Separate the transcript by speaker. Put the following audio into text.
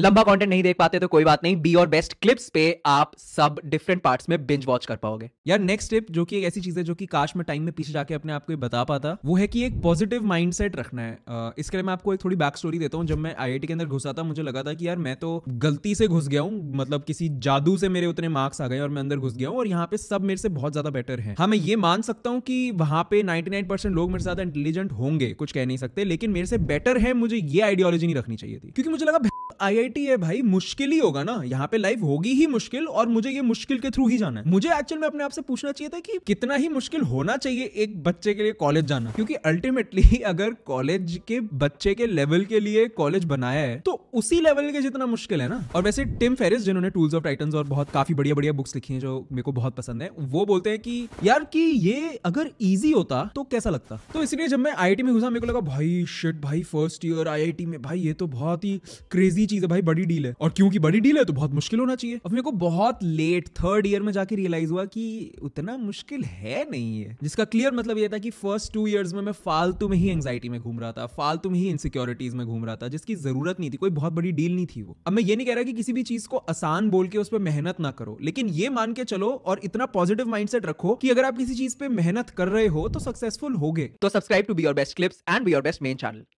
Speaker 1: लंबा कंटेंट नहीं देख पाते तो कोई बात नहीं बी और बेस्ट क्लिप्स पे आप सब डिफरेंट पार्ट्स में बिंज वॉच कर पाओगे यार नेक्स्ट टिप जो कि एक ऐसी चीज है जो कि काश में टाइम में पीछे जाके अपने आप को बता पाता वो है कि एक पॉजिटिव माइंडसेट रखना है uh, इसके लिए मैं आपको एक थोड़ी बैक स्टोरी देता हूँ जब मैं आई के अंदर घुसा था मुझे लगा था कि यार मैं तो गलती से घुस गया हूँ मतलब किसी जादू से मेरे उतने मार्क्स आ गए और मैं अंदर घुस गया हूँ और यहाँ पे सब मेरे से बहुत ज्यादा बेटर है हाँ मैं ये मान सकता हूँ कि वहाँ पे नाइनटी लोग मेरे साथ ज्यादा इंटेलिजेंट होंगे कुछ कह नहीं सकते लेकिन मेरे से बेटर है मुझे ये आइडियोलॉजी नहीं रखनी चाहिए थी क्योंकि मुझे लगा आईआईटी है भाई मुश्किल ही होगा ना यहाँ पे लाइफ होगी ही मुश्किल और मुझे ये मुश्किल के थ्रू ही जाना है मुझे एक्चुअल में अपने आप से पूछना चाहिए था कि कितना ही मुश्किल होना चाहिए एक बच्चे के लिए कॉलेज जाना क्योंकि अल्टीमेटली अगर कॉलेज के बच्चे के लेवल के लिए कॉलेज बनाया है तो उसी लेवल के जितना मुश्किल है ना और वैसे टिम फेरिस जिन्होंने टूल्स ऑफ टाइटन्स और बहुत काफी बढ़िया बढ़िया बुक्स लिखी हैं जो मेरे को बहुत पसंद है वो बोलते हैं कि यार कि ये अगर इजी होता तो कैसा लगता तो इसलिए जब मैं आई में घुसा मेरे को लगा भाई शिट भाई फर्स्ट ईयर आई में भाई ये तो बहुत ही क्रेजी चीज है भाई बड़ी डील है और क्योंकि बड़ी डील है तो बहुत मुश्किल होना चाहिए अब मेरे को बहुत लेट थर्ड ईयर में जाके रियलाइज हुआ कि उतना मुश्किल है नहीं है जिसका क्लियर मतलब ये था कि फर्स्ट टू ईयर्स में मैं फालतू में ही एंगजाइटी में घूम रहा था फालतू में ही इनसिक्योरिटीज में घूम रहा था जिसकी जरूरत नहीं थी कोई बहुत बहुत बड़ी डील नहीं थी वो अब मैं ये नहीं कह रहा कि किसी भी चीज को आसान बोल के उस पर मेहनत ना करो लेकिन ये मान के चलो और इतना पॉजिटिव माइंडसेट रखो कि अगर आप किसी चीज पे मेहनत कर रहे हो तो सक्सेसफुल होगे तो subscribe to be your best clips and be your best main channel